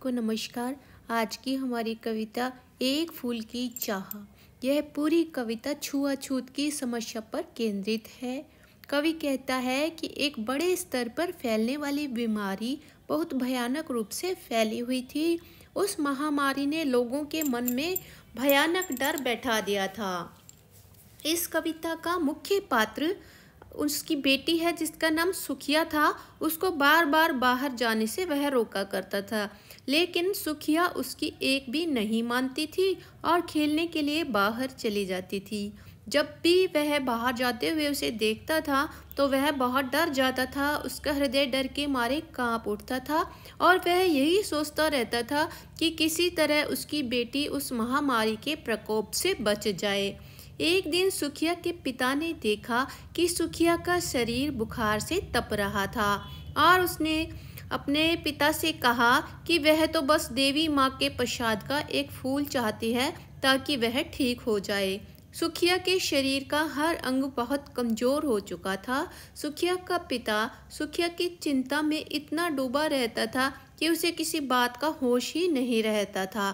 को नमस्कार आज की हमारी कविता एक फूल की चाह यह पूरी कविता छुआछूत की समस्या पर केंद्रित है कवि कहता है कि एक बड़े स्तर पर फैलने वाली बीमारी बहुत भयानक रूप से फैली हुई थी उस महामारी ने लोगों के मन में भयानक डर बैठा दिया था इस कविता का मुख्य पात्र उसकी बेटी है जिसका नाम सुखिया था उसको बार बार बाहर जाने से वह रोका करता था लेकिन सुखिया उसकी एक भी नहीं मानती थी और खेलने के लिए बाहर चली जाती थी जब भी वह बाहर जाते हुए उसे देखता था तो वह बहुत डर जाता था उसका हृदय डर के मारे कांप उठता था और वह यही सोचता रहता था कि किसी तरह उसकी बेटी उस महामारी के प्रकोप से बच जाए एक दिन सुखिया के पिता ने देखा कि सुखिया का शरीर बुखार से तप रहा था और उसने अपने पिता से कहा कि वह तो बस देवी माँ के प्रसाद का एक फूल चाहती है ताकि वह ठीक हो जाए सुखिया के शरीर का हर अंग बहुत कमज़ोर हो चुका था सुखिया का पिता सुखिया की चिंता में इतना डूबा रहता था कि उसे किसी बात का होश ही नहीं रहता था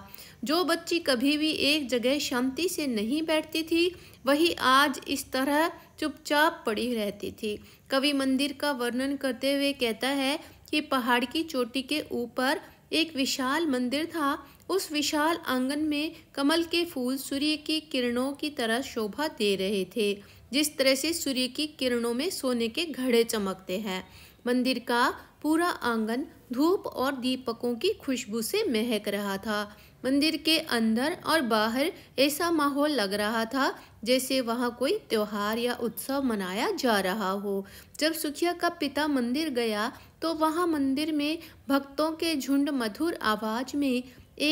जो बच्ची कभी भी एक जगह शांति से नहीं बैठती थी वही आज इस तरह चुपचाप पड़ी रहती थी कवि मंदिर का वर्णन करते हुए कहता है कि पहाड़ की चोटी के ऊपर एक विशाल मंदिर था उस विशाल आंगन में कमल के फूल सूर्य की किरणों की तरह शोभा दे रहे थे जिस तरह से सूर्य की किरणों में सोने के घड़े चमकते हैं मंदिर का पूरा आंगन धूप और दीपकों की खुशबू से महक रहा था मंदिर के अंदर और बाहर ऐसा माहौल लग रहा था जैसे वहाँ कोई त्यौहार या उत्सव मनाया जा रहा हो जब सुखिया का पिता मंदिर गया तो वहाँ मंदिर में भक्तों के झुंड मधुर आवाज में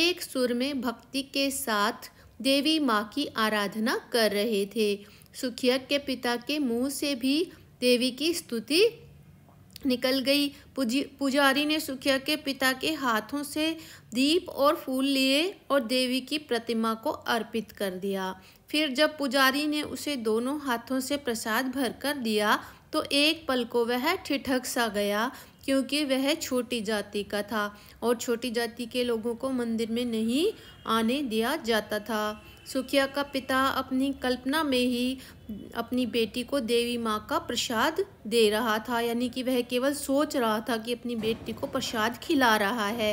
एक सुर में भक्ति के साथ देवी माँ की आराधना कर रहे थे सुखिया के पिता के मुंह से भी देवी की स्तुति निकल गई पुजारी ने सुखिया के पिता के हाथों से दीप और फूल लिए और देवी की प्रतिमा को अर्पित कर दिया फिर जब पुजारी ने उसे दोनों हाथों से प्रसाद भर कर दिया तो एक पल को वह ठिठक सा गया क्योंकि वह छोटी जाति का था और छोटी जाति के लोगों को मंदिर में नहीं आने दिया जाता था सुखिया का पिता अपनी कल्पना में ही अपनी बेटी को देवी माँ का प्रसाद दे रहा था यानी कि वह केवल सोच रहा था कि अपनी बेटी को प्रसाद खिला रहा है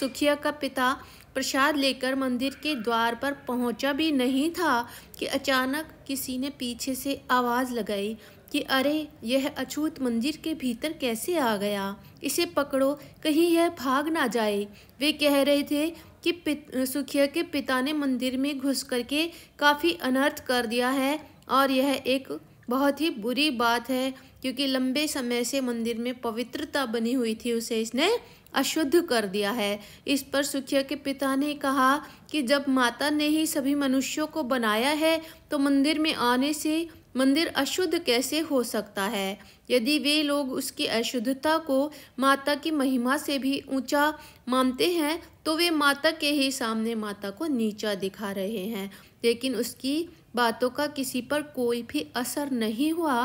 सुखिया का पिता प्रसाद लेकर मंदिर के द्वार पर पहुंचा भी नहीं था कि अचानक किसी ने पीछे से आवाज़ लगाई कि अरे यह अछूत मंदिर के भीतर कैसे आ गया इसे पकड़ो कहीं यह भाग ना जाए वे कह रहे थे कि पित, सुखिया के पिता ने मंदिर में घुस करके काफ़ी अनर्थ कर दिया है और यह एक बहुत ही बुरी बात है क्योंकि लंबे समय से मंदिर में पवित्रता बनी हुई थी उसे इसने अशुद्ध कर दिया है इस पर सुखिया के पिता ने कहा कि जब माता ने ही सभी मनुष्यों को बनाया है तो मंदिर में आने से मंदिर अशुद्ध कैसे हो सकता है यदि वे लोग उसकी अशुद्धता को माता की महिमा से भी ऊंचा मानते हैं तो वे माता के ही सामने माता को नीचा दिखा रहे हैं लेकिन उसकी बातों का किसी पर कोई भी असर नहीं हुआ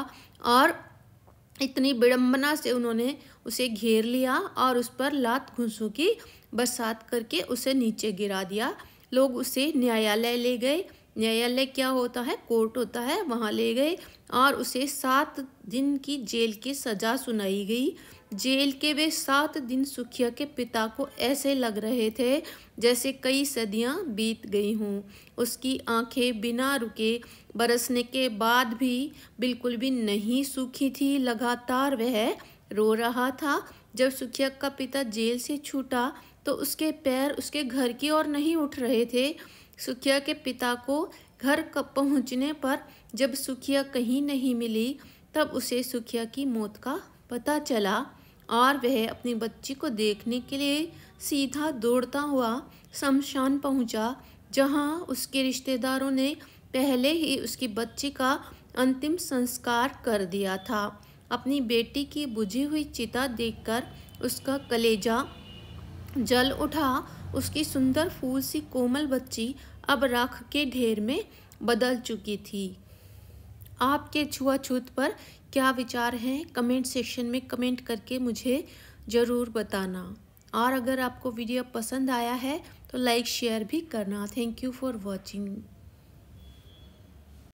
और इतनी विडम्बना से उन्होंने उसे घेर लिया और उस पर लात घुसू की बरसात करके उसे नीचे गिरा दिया लोग उसे न्यायालय ले गए न्यायालय क्या होता है कोर्ट होता है वहाँ ले गए और उसे सात दिन की जेल की सज़ा सुनाई गई जेल के वे सात दिन सुखिया के पिता को ऐसे लग रहे थे जैसे कई सदियां बीत गई हों उसकी आंखें बिना रुके बरसने के बाद भी बिल्कुल भी नहीं सूखी थी लगातार वह रो रहा था जब सुखिया का पिता जेल से छूटा तो उसके पैर उसके घर की ओर नहीं उठ रहे थे सुखिया के पिता को घर पहुंचने पर जब सुखिया कहीं नहीं मिली तब उसे सुखिया की मौत का पता चला और वह अपनी बच्ची को देखने के लिए सीधा दौड़ता हुआ शमशान पहुंचा जहां उसके रिश्तेदारों ने पहले ही उसकी बच्ची का अंतिम संस्कार कर दिया था अपनी बेटी की बुझी हुई चिता देखकर उसका कलेजा जल उठा उसकी सुंदर फूल सी कोमल बच्ची अब राख के ढेर में बदल चुकी थी आपके छुआछूत पर क्या विचार हैं कमेंट सेक्शन में कमेंट करके मुझे ज़रूर बताना और अगर आपको वीडियो पसंद आया है तो लाइक शेयर भी करना थैंक यू फॉर वॉचिंग